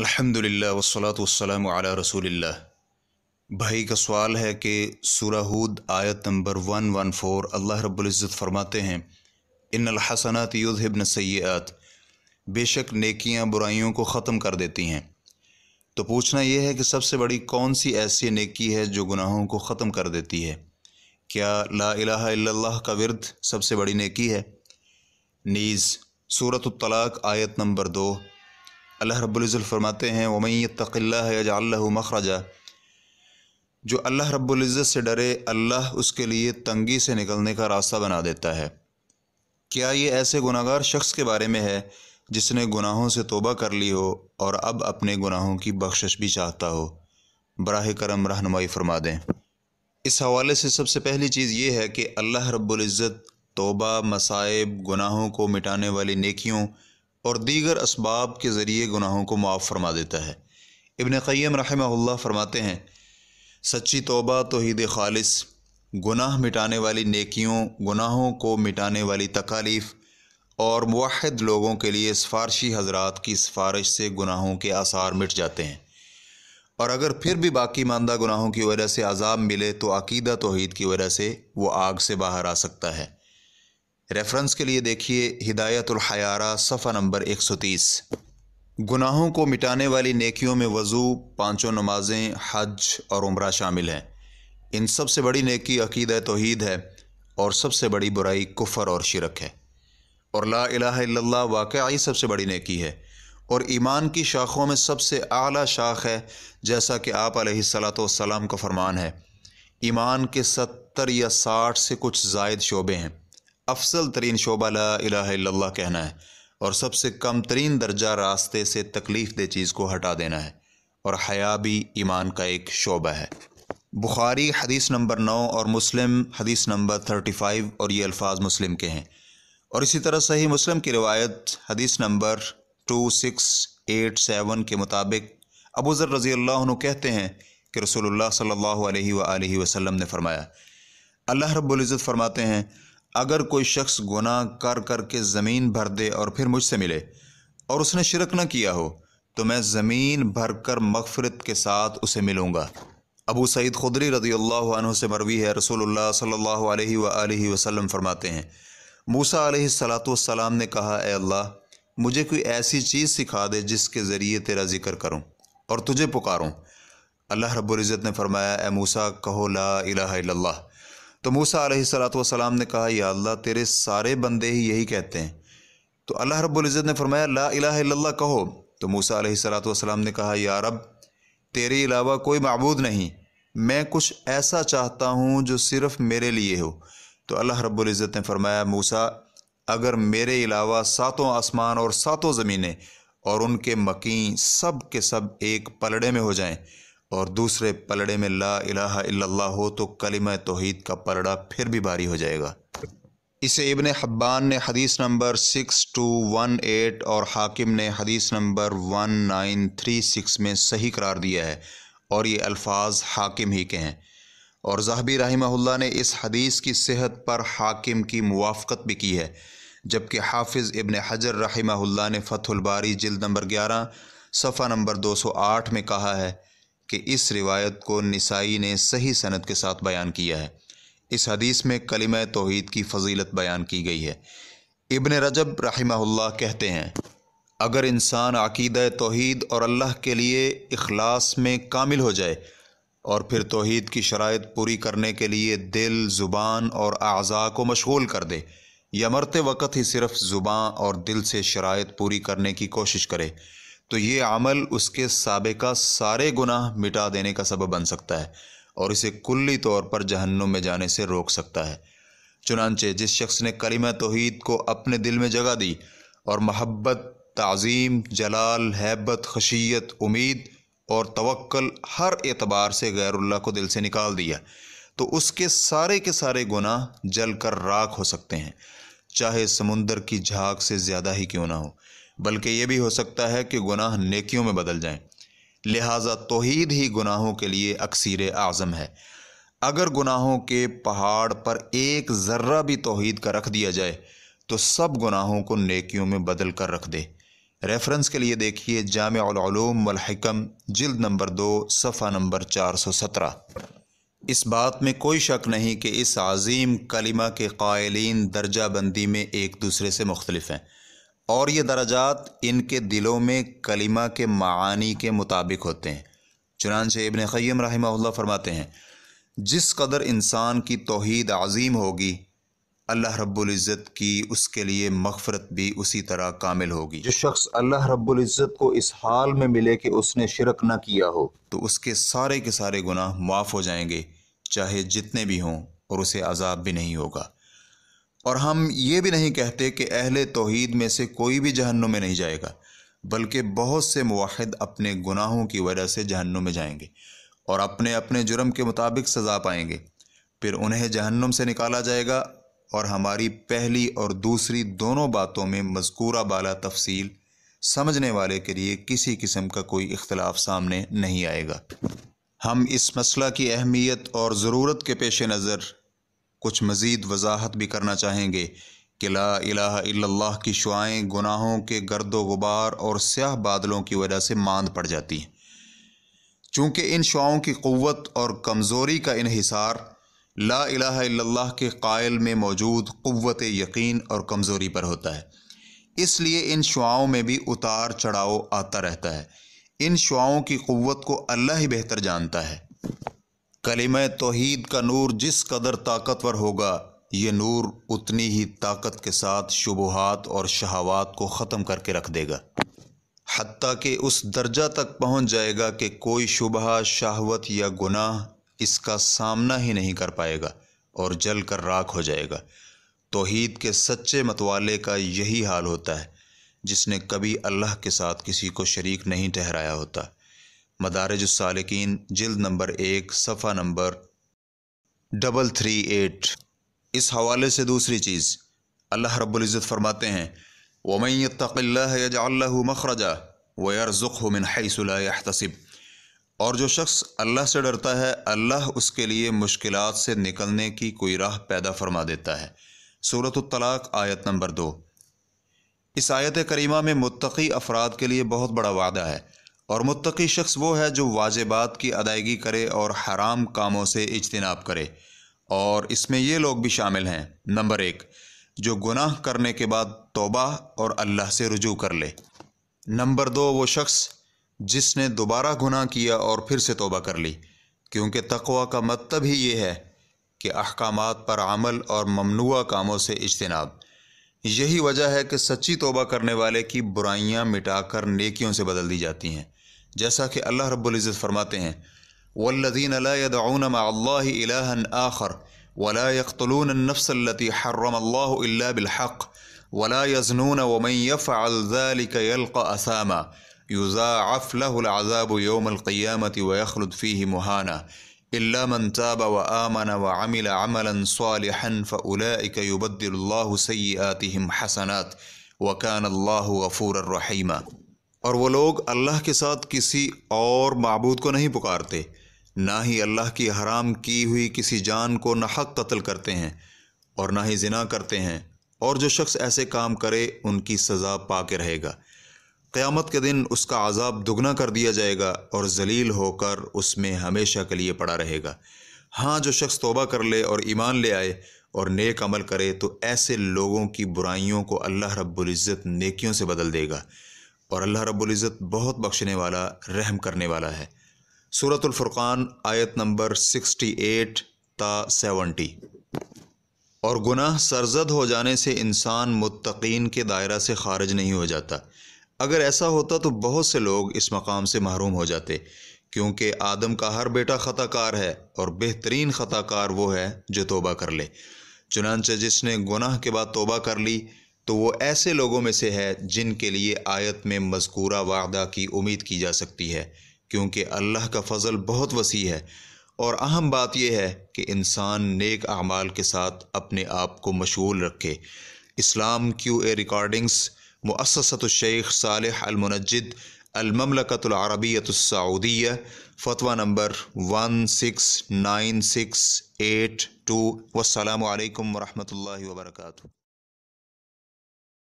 الحمد للہ وسلاۃ وسلم علیہ رسول اللہ بھائی کا سوال ہے کہ سورہ ہود آیت نمبر ون ون فور اللہ رب العزت فرماتے ہیں ان الحسنات یذہبن سیات بے شک نیکیاں برائیوں کو ختم کر دیتی ہیں تو پوچھنا یہ ہے کہ سب سے بڑی کون سی ایسی نیکی ہے جو گناہوں کو ختم کر دیتی ہے کیا لا الہ الا اللہ کا ورد سب سے بڑی نیکی ہے نیز صورت الطلاق آیت نمبر دو اللہ رب العزت فرماتے ہیں وہ تقلّہ مخرجہ جو اللہ رب العزت سے ڈرے اللہ اس کے لیے تنگی سے نکلنے کا راستہ بنا دیتا ہے کیا یہ ایسے گناہ گار شخص کے بارے میں ہے جس نے گناہوں سے توبہ کر لی ہو اور اب اپنے گناہوں کی بخشش بھی چاہتا ہو براہ کرم رہنمائی فرما دیں اس حوالے سے سب سے پہلی چیز یہ ہے کہ اللہ رب العزت توبہ مصائب گناہوں کو مٹانے والی نیکیوں اور دیگر اسباب کے ذریعے گناہوں کو معاف فرما دیتا ہے ابن قیم رحمہ اللہ فرماتے ہیں سچی توبہ توحید خالص گناہ مٹانے والی نیکیوں گناہوں کو مٹانے والی تکالیف اور موحد لوگوں کے لیے سفارشی حضرات کی سفارش سے گناہوں کے آثار مٹ جاتے ہیں اور اگر پھر بھی باقی ماندہ گناہوں کی وجہ سے عذاب ملے تو عقیدہ توحید کی وجہ سے وہ آگ سے باہر آ سکتا ہے ریفرنس کے لیے دیکھیے ہدایت الحیارہ صفحہ نمبر 130 گناہوں کو مٹانے والی نیکیوں میں وضو پانچوں نمازیں حج اور عمرہ شامل ہیں ان سب سے بڑی نیکی عقیدہ توحید ہے اور سب سے بڑی برائی کفر اور شرک ہے اور لا الہ الا اللہ واقعی سب سے بڑی نیکی ہے اور ایمان کی شاخوں میں سب سے اعلیٰ شاخ ہے جیسا کہ آپ علیہ السلاۃ والسلام کا فرمان ہے ایمان کے ستر یا ساٹھ سے کچھ زائد شعبے ہیں افضل ترین شعبہ لا الہ الا اللہ کہنا ہے اور سب سے کم ترین درجہ راستے سے تکلیف دہ چیز کو ہٹا دینا ہے اور بھی ایمان کا ایک شعبہ ہے بخاری حدیث نمبر نو اور مسلم حدیث نمبر تھرٹی فائیو اور یہ الفاظ مسلم کے ہیں اور اسی طرح صحیح مسلم کی روایت حدیث number two six eight seven کے مطابق ابو ذر رضی اللہ عنہ کہتے ہیں کہ رسول اللہ صلی اللہ علیہ وآلہ وسلم نے فرمایا اللہ رب العزت فرماتے ہیں اگر کوئی شخص گناہ کر کر کے زمین بھر دے اور پھر مجھ سے ملے اور اس نے شرک نہ کیا ہو تو میں زمین بھر کر مغفرت کے ساتھ اسے ملوں گا ابو سعید خدری رضی اللہ عنہ سے مروی ہے رسول اللہ صلی اللہ علیہ وآلہ وسلم فرماتے ہیں موسا علیہ السلاۃ والسلام نے کہا اے اللہ مجھے کوئی ایسی چیز سکھا دے جس کے ذریعے تیرا ذکر کروں اور تجھے پکاروں اللہ رب العزت نے فرمایا اے موسا کہو لا الہ الا اللہ تو موسا علیہ صلاح وسلام نے کہا یا اللہ تیرے سارے بندے ہی یہی کہتے ہیں تو اللہ رب العزت نے فرمایا لا الہ الا اللہ کہو تو موسا علیہ سلاۃ وسلم نے کہا یا رب تیرے علاوہ کوئی معبود نہیں میں کچھ ایسا چاہتا ہوں جو صرف میرے لیے ہو تو اللہ رب العزت نے فرمایا موسا اگر میرے علاوہ ساتوں آسمان اور ساتوں زمینیں اور ان کے مکین سب کے سب ایک پلڑے میں ہو جائیں اور دوسرے پلڑے میں لا الہ الا اللہ ہو تو کلمہ توحید کا پلڑا پھر بھی بھاری ہو جائے گا اسے ابن حبان نے حدیث number six two one eight اور حاکم نے حدیث number one nine three six میں صحیح قرار دیا ہے اور یہ الفاظ حاکم ہی کے ہیں اور زہبی رحمہ اللہ نے اس حدیث کی صحت پر حاکم کی موافقت بھی کی ہے جبکہ حافظ ابن حجر رحمہ اللہ نے فتح الباری جلد نمبر گیارہ صفحہ نمبر دو سو آٹھ میں کہا ہے کہ اس روایت کو نسائی نے صحیح صنعت کے ساتھ بیان کیا ہے اس حدیث میں کلمہ توحید کی فضیلت بیان کی گئی ہے ابن رجب رحمہ اللہ کہتے ہیں اگر انسان عقیدہ توحید اور اللہ کے لیے اخلاص میں کامل ہو جائے اور پھر توحید کی شرائط پوری کرنے کے لیے دل زبان اور اعضاء کو مشغول کر دے یا مرتے وقت ہی صرف زبان اور دل سے شرائط پوری کرنے کی کوشش کرے تو یہ عمل اس کے سابقہ سارے گناہ مٹا دینے کا سبب بن سکتا ہے اور اسے کلی طور پر جہنم میں جانے سے روک سکتا ہے چنانچہ جس شخص نے کلمہ توحید کو اپنے دل میں جگہ دی اور محبت تعظیم جلال حیبت خشیت امید اور توکل ہر اعتبار سے غیر اللہ کو دل سے نکال دیا تو اس کے سارے کے سارے گناہ جل کر راکھ ہو سکتے ہیں چاہے سمندر کی جھاگ سے زیادہ ہی کیوں نہ ہو بلکہ یہ بھی ہو سکتا ہے کہ گناہ نیکیوں میں بدل جائیں لہٰذا توحید ہی گناہوں کے لیے اکثیر اعظم ہے اگر گناہوں کے پہاڑ پر ایک ذرہ بھی توحید کا رکھ دیا جائے تو سب گناہوں کو نیکیوں میں بدل کر رکھ دے ریفرنس کے لیے دیکھیے جامع العلوم والحکم جلد نمبر دو صفحہ نمبر چار سو سترہ اس بات میں کوئی شک نہیں کہ اس عظیم کلمہ کے قائلین درجہ بندی میں ایک دوسرے سے مختلف ہیں اور یہ درجات ان کے دلوں میں کلمہ کے معانی کے مطابق ہوتے ہیں چنانچہ ابن رحمہ اللہ فرماتے ہیں جس قدر انسان کی توحید عظیم ہوگی اللہ رب العزت کی اس کے لیے مغفرت بھی اسی طرح کامل ہوگی جو شخص اللہ رب العزت کو اس حال میں ملے کہ اس نے شرک نہ کیا ہو تو اس کے سارے کے سارے گناہ معاف ہو جائیں گے چاہے جتنے بھی ہوں اور اسے عذاب بھی نہیں ہوگا اور ہم یہ بھی نہیں کہتے کہ اہل توحید میں سے کوئی بھی جہنم میں نہیں جائے گا بلکہ بہت سے موحد اپنے گناہوں کی وجہ سے جہنم میں جائیں گے اور اپنے اپنے جرم کے مطابق سزا پائیں گے پھر انہیں جہنم سے نکالا جائے گا اور ہماری پہلی اور دوسری دونوں باتوں میں مذکورہ بالا تفصیل سمجھنے والے کے لیے کسی قسم کا کوئی اختلاف سامنے نہیں آئے گا ہم اس مسئلہ کی اہمیت اور ضرورت کے پیش نظر کچھ مزید وضاحت بھی کرنا چاہیں گے کہ لا الہ الا اللہ کی شعائیں گناہوں کے گرد و غبار اور سیاہ بادلوں کی وجہ سے ماند پڑ جاتی ہیں چونکہ ان شعاؤں کی قوت اور کمزوری کا انحصار لا الہ الا اللہ کے قائل میں موجود قوت یقین اور کمزوری پر ہوتا ہے اس لیے ان شعاؤں میں بھی اتار چڑھاؤ آتا رہتا ہے ان شعاؤں کی قوت کو اللہ ہی بہتر جانتا ہے کلمہ توحید کا نور جس قدر طاقتور ہوگا یہ نور اتنی ہی طاقت کے ساتھ شبہات اور شہوات کو ختم کر کے رکھ دے گا حتیٰ کہ اس درجہ تک پہنچ جائے گا کہ کوئی شبہ شہوت یا گناہ اس کا سامنا ہی نہیں کر پائے گا اور جل کر راکھ ہو جائے گا توحید کے سچے متوالے کا یہی حال ہوتا ہے جس نے کبھی اللہ کے ساتھ کسی کو شریک نہیں ٹھہرایا ہوتا مدارج السالکین جلد نمبر ایک صفحہ نمبر ڈبل تھری ایٹ اس حوالے سے دوسری چیز اللہ رب العزت فرماتے ہیں لَهُ اللہ مخرجہ مِنْ حَيْسُ لَا يَحْتَسِبْ اور جو شخص اللہ سے ڈرتا ہے اللہ اس کے لیے مشکلات سے نکلنے کی کوئی راہ پیدا فرما دیتا ہے صورت الطلاق آیت نمبر دو اس آیت کریمہ میں متقی افراد کے لیے بہت بڑا وعدہ ہے اور متقی شخص وہ ہے جو واجبات کی ادائیگی کرے اور حرام کاموں سے اجتناب کرے اور اس میں یہ لوگ بھی شامل ہیں نمبر ایک جو گناہ کرنے کے بعد توبہ اور اللہ سے رجوع کر لے نمبر دو وہ شخص جس نے دوبارہ گناہ کیا اور پھر سے توبہ کر لی کیونکہ تقوا کا مطلب ہی یہ ہے کہ احکامات پر عمل اور ممنوع کاموں سے اجتناب یہی وجہ ہے کہ سچی توبہ کرنے والے کی برائیاں مٹا کر نیکیوں سے بدل دی جاتی ہیں جیسا کہ اللہ رب العزت فرماتے ہیں والذین لا يدعون مع الله الها آخر ولا يقتلون النفس التي حرم الله الا بالحق ولا يزنون ومن يفعل ذلك يلقى اثاما يزاعف له العذاب يوم القيامه ويخلد فيه مهانا الا من تاب وامن وعمل عملا صالحا فاولئك يبدل الله سيئاتهم حسنات وكان الله غفورا رحيما اور وہ لوگ اللہ کے ساتھ کسی اور معبود کو نہیں پکارتے نہ ہی اللہ کی حرام کی ہوئی کسی جان کو نہ حق قتل کرتے ہیں اور نہ ہی زنا کرتے ہیں اور جو شخص ایسے کام کرے ان کی سزا پا کے رہے گا قیامت کے دن اس کا عذاب دگنا کر دیا جائے گا اور ذلیل ہو کر اس میں ہمیشہ کے لیے پڑا رہے گا ہاں جو شخص توبہ کر لے اور ایمان لے آئے اور نیک عمل کرے تو ایسے لوگوں کی برائیوں کو اللہ رب العزت نیکیوں سے بدل دے گا اور اللہ رب العزت بہت بخشنے والا رحم کرنے والا ہے صورت الفرقان آیت نمبر سکسٹی ایٹ تا سیونٹی اور گناہ سرزد ہو جانے سے انسان متقین کے دائرہ سے خارج نہیں ہو جاتا اگر ایسا ہوتا تو بہت سے لوگ اس مقام سے محروم ہو جاتے کیونکہ آدم کا ہر بیٹا خطاکار کار ہے اور بہترین خطاکار کار وہ ہے جو توبہ کر لے چنانچہ جس نے گناہ کے بعد توبہ کر لی تو وہ ایسے لوگوں میں سے ہے جن کے لیے آیت میں مذکورہ وعدہ کی امید کی جا سکتی ہے کیونکہ اللہ کا فضل بہت وسیع ہے اور اہم بات یہ ہے کہ انسان نیک اعمال کے ساتھ اپنے آپ کو مشغول رکھے اسلام کیو اے ریکارڈنگز مؤسسۃ الشیخ صالح المنجد المملکت العربیۃ السعودیہ فتویٰ number one six nine six eight two علیکم ورحمۃ اللہ وبرکاتہ